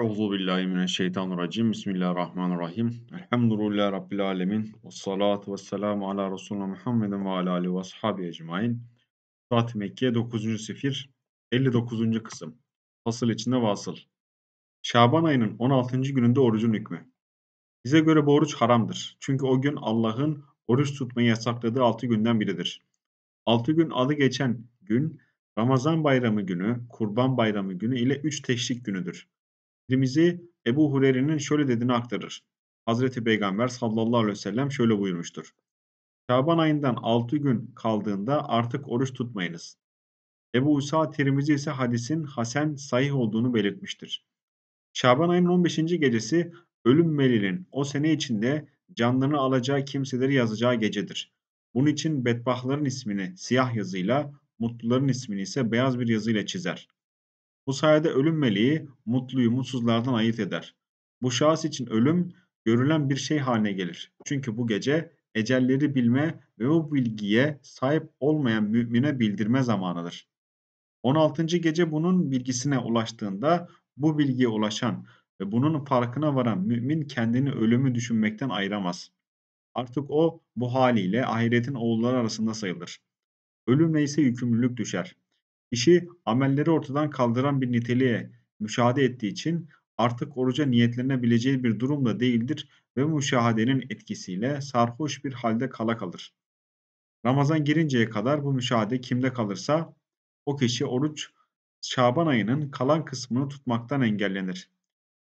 Euzu billahi mineşşeytanirracim. Bismillahirrahmanirrahim. Elhamdülillahi rabbil alamin. Ves salatu vesselamu ala resulina Muhammedin ve ala alihi ve ashabi ecmaîn. Zat Mekke 9. sefir 59. kısım. Fasıl içinde vasıl. Şaban ayının 16. gününde orucun hükmü. Bize göre bu oruç haramdır. Çünkü o gün Allah'ın oruç tutmayı yasakladığı 6 günden biridir. 6 gün adı geçen gün Ramazan bayramı günü, Kurban bayramı günü ile 3 teşrik günüdür. Tirmizi Ebu Hureyre'nin şöyle dediğini aktarır. Hazreti Peygamber sallallahu aleyhi ve sellem şöyle buyurmuştur. Şaban ayından 6 gün kaldığında artık oruç tutmayınız. Ebu Usa Tirmizi ise hadisin Hasan sahih olduğunu belirtmiştir. Şaban ayının 15. gecesi ölüm melinin o sene içinde canlarını alacağı kimseleri yazacağı gecedir. Bunun için bedbahtların ismini siyah yazıyla, mutluların ismini ise beyaz bir yazıyla çizer. Bu sayede ölüm meleği mutluyu mutsuzlardan ayırt eder. Bu şahıs için ölüm görülen bir şey haline gelir. Çünkü bu gece ecelleri bilme ve bu bilgiye sahip olmayan mümine bildirme zamanıdır. 16. gece bunun bilgisine ulaştığında bu bilgiye ulaşan ve bunun farkına varan mümin kendini ölümü düşünmekten ayıramaz. Artık o bu haliyle ahiretin oğulları arasında sayılır. Ölümle ise yükümlülük düşer. Kişi amelleri ortadan kaldıran bir niteliğe müşahede ettiği için artık oruca niyetlenebileceği bir durumda değildir ve müşahadenin etkisiyle sarhoş bir halde kala kalır. Ramazan girinceye kadar bu müşahede kimde kalırsa o kişi oruç Şaban ayının kalan kısmını tutmaktan engellenir.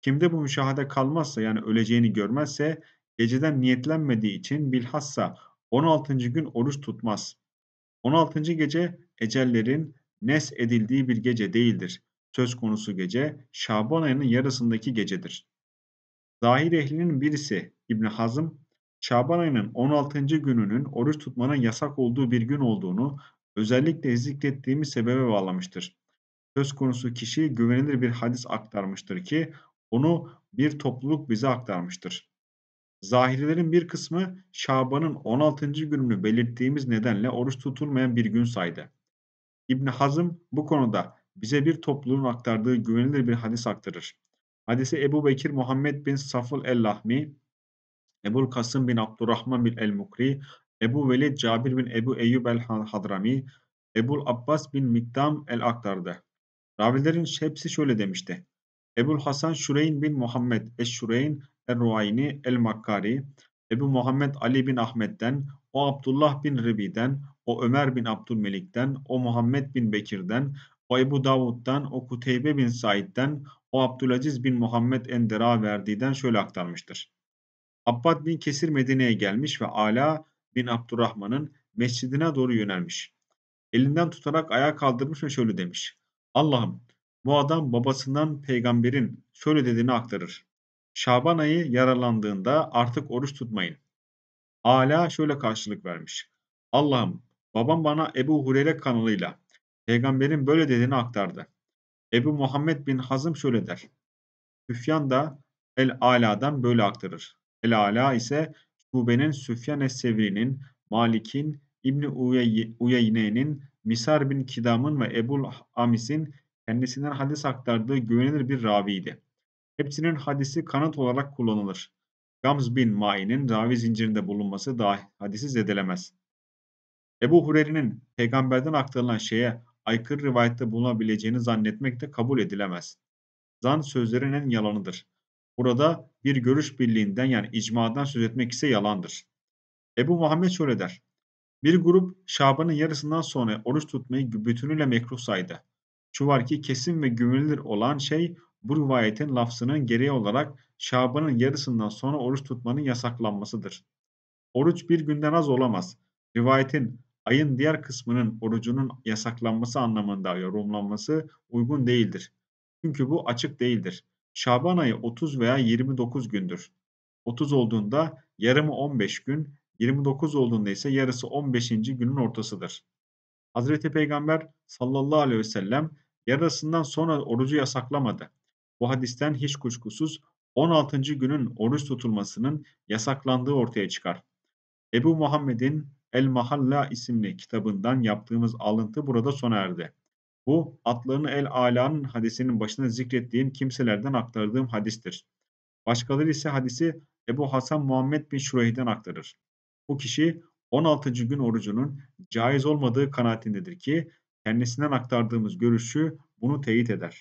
Kimde bu müşahede kalmazsa yani öleceğini görmezse geceden niyetlenmediği için bilhassa 16. gün oruç tutmaz. 16. gece ecellerin nes edildiği bir gece değildir. Söz konusu gece Şaban ayının yarısındaki gecedir. Zahir ehlinin birisi İbn Hazım, Şaban ayının 16. gününün oruç tutmanın yasak olduğu bir gün olduğunu özellikle zikrettiğimiz sebebe bağlamıştır. Söz konusu kişi güvenilir bir hadis aktarmıştır ki onu bir topluluk bize aktarmıştır. Zahirilerin bir kısmı Şaban'ın 16. gününü belirttiğimiz nedenle oruç tutulmayan bir gün saydı. İbni Hazım bu konuda bize bir topluluğun aktardığı güvenilir bir hadis aktarır. Hadisi Ebu Bekir Muhammed bin Saful el-Lahmi, Ebu Kasım bin Abdurrahman bin el-Mukri, Ebu Velid Cabir bin Ebu Eyyub el-Hadrami, Ebu Abbas bin Mikdam el-Aktar'dı. Ravilerin hepsi şöyle demişti. Ebu Hasan Şureyn bin Muhammed Eş-Şureyn el-Ruayni el-Makkari, Ebu Muhammed Ali bin Ahmet'ten, o Abdullah bin Ribi'den, o Ömer bin Abdülmelik'ten, o Muhammed bin Bekir'den, o Ebu Davud'dan, o Kuteybe bin Said'den, o Abdülaziz bin Muhammed Endera verdiğinden şöyle aktarmıştır. Abbad bin Kesir Medine'ye gelmiş ve Ala bin Abdurrahman'ın mescidine doğru yönelmiş. Elinden tutarak ayağa kaldırmış ve şöyle demiş. Allah'ım bu adam babasından peygamberin şöyle dediğini aktarır. Şaban ayı yaralandığında artık oruç tutmayın. Ala şöyle karşılık vermiş. Allah'ım babam bana Ebu Hureyre kanalıyla peygamberin böyle dediğini aktardı. Ebu Muhammed bin Hazım şöyle der. Süfyan da El Ala'dan böyle aktarır. El Ala ise Şube'nin Süfyan Es-Sevri'nin, Malik'in, İbni Uyeyne'nin, Misar bin Kidam'ın ve Ebu Amis'in kendisinden hadis aktardığı güvenilir bir raviydi. Hepsinin hadisi kanıt olarak kullanılır. Gamz bin Mai'nin ravi zincirinde bulunması dahi hadisi zedelemez. Ebu Hureyre'nin peygamberden aktarılan şeye aykırı rivayette bulunabileceğini zannetmek de kabul edilemez. Zan sözlerin en yalanıdır. Burada bir görüş birliğinden yani icmadan söz etmek ise yalandır. Ebu Muhammed şöyle der. Bir grup Şaban'ın yarısından sonra oruç tutmayı bütünüyle mekruh saydı. Şu var ki kesin ve güvenilir olan şey bu rivayetin lafzının gereği olarak Şaban'ın yarısından sonra oruç tutmanın yasaklanmasıdır. Oruç bir günden az olamaz. Rivayetin ayın diğer kısmının orucunun yasaklanması anlamında yorumlanması uygun değildir. Çünkü bu açık değildir. Şaban ayı 30 veya 29 gündür. 30 olduğunda yarımı 15 gün, 29 olduğunda ise yarısı 15. günün ortasıdır. Hazreti Peygamber sallallahu aleyhi ve sellem yarısından sonra orucu yasaklamadı. Bu hadisten hiç kuşkusuz 16. günün oruç tutulmasının yasaklandığı ortaya çıkar. Ebu Muhammed'in El Mahalla isimli kitabından yaptığımız alıntı burada sona erdi. Bu atlarını El Ala'nın hadisinin başında zikrettiğim kimselerden aktardığım hadistir. Başkaları ise hadisi Ebu Hasan Muhammed bin Şureyh'den aktarır. Bu kişi 16. gün orucunun caiz olmadığı kanaatindedir ki kendisinden aktardığımız görüşü bunu teyit eder.